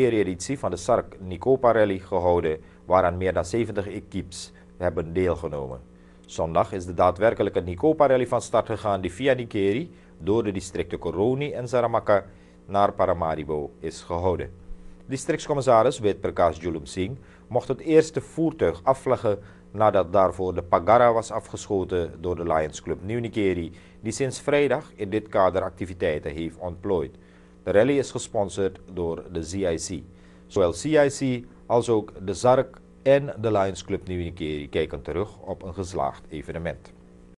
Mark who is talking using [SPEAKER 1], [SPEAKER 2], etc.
[SPEAKER 1] editie van de Sark Nicopa Rally gehouden, waaraan meer dan 70 equipes hebben deelgenomen. Zondag is de daadwerkelijke Nicopa Rally van start gegaan die via Nikeri door de districten Coroni en Zaramaka naar Paramaribo is gehouden. Districtscommissaris Wit Prakash Julum Singh mocht het eerste voertuig afleggen nadat daarvoor de Pagara was afgeschoten door de Lions Club Nieuw-Nikeri, die sinds vrijdag in dit kader activiteiten heeft ontplooid. De rally is gesponsord door de CIC. Zowel CIC als ook de ZARK en de Lions Club nieuw kijken terug op een geslaagd evenement.